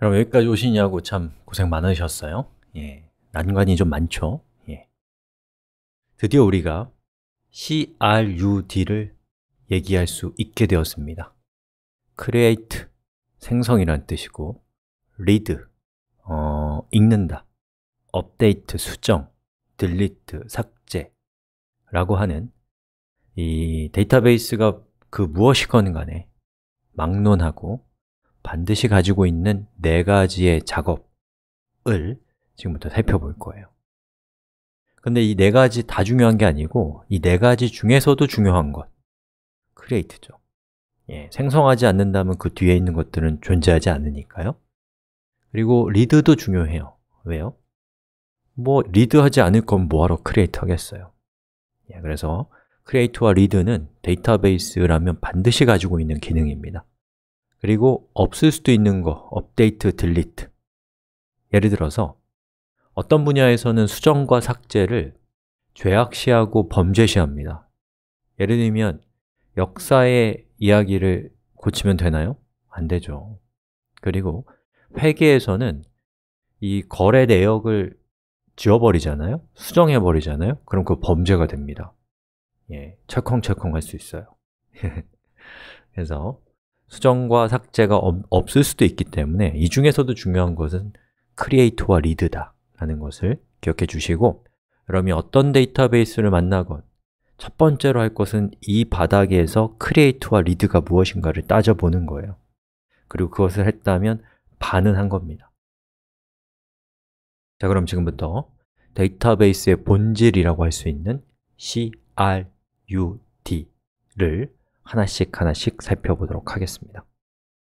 여러분 여기까지 오시냐고 참 고생 많으셨어요 예, 난관이 좀 많죠 예. 드디어 우리가 CRUD를 얘기할 수 있게 되었습니다 create, 생성이란 뜻이고 read, 어, 읽는다 update, 수정, delete, 삭제 라고 하는 이 데이터베이스가 그 무엇이건 간에 막론하고 반드시 가지고 있는 네 가지의 작업을 지금부터 살펴볼 거예요 근데 이 네 가지 다 중요한 게 아니고 이 네 가지 중에서도 중요한 것 create죠 예, 생성하지 않는다면 그 뒤에 있는 것들은 존재하지 않으니까요 그리고 리드도 중요해요 왜요? 뭐 리드하지 않을 건 뭐하러 크리에이트 하겠어요 예, 그래서 크리에이트와 리드는 데이터베이스라면 반드시 가지고 있는 기능입니다 그리고 없을 수도 있는 거 업데이트, 딜리트 예를 들어서 어떤 분야에서는 수정과 삭제를 죄악시하고 범죄시합니다 예를 들면 역사의 이야기를 고치면 되나요? 안 되죠 그리고 회계에서는 이 거래 내역을 지워버리잖아요? 수정해버리잖아요? 그럼 그 범죄가 됩니다 예, 철컹철컹 할 수 있어요 그래서 수정과 삭제가 없, 을 수도 있기 때문에 이 중에서도 중요한 것은 크리에이트와 리드다 라는 것을 기억해 주시고 여러분이 어떤 데이터베이스를 만나건 첫 번째로 할 것은 이 바닥에서 크리에이트와 리드가 무엇인가를 따져보는 거예요 그리고 그것을 했다면 반은 한 겁니다 자 그럼 지금부터 데이터베이스의 본질이라고 할 수 있는 CRUD를 하나씩 하나씩 살펴보도록 하겠습니다.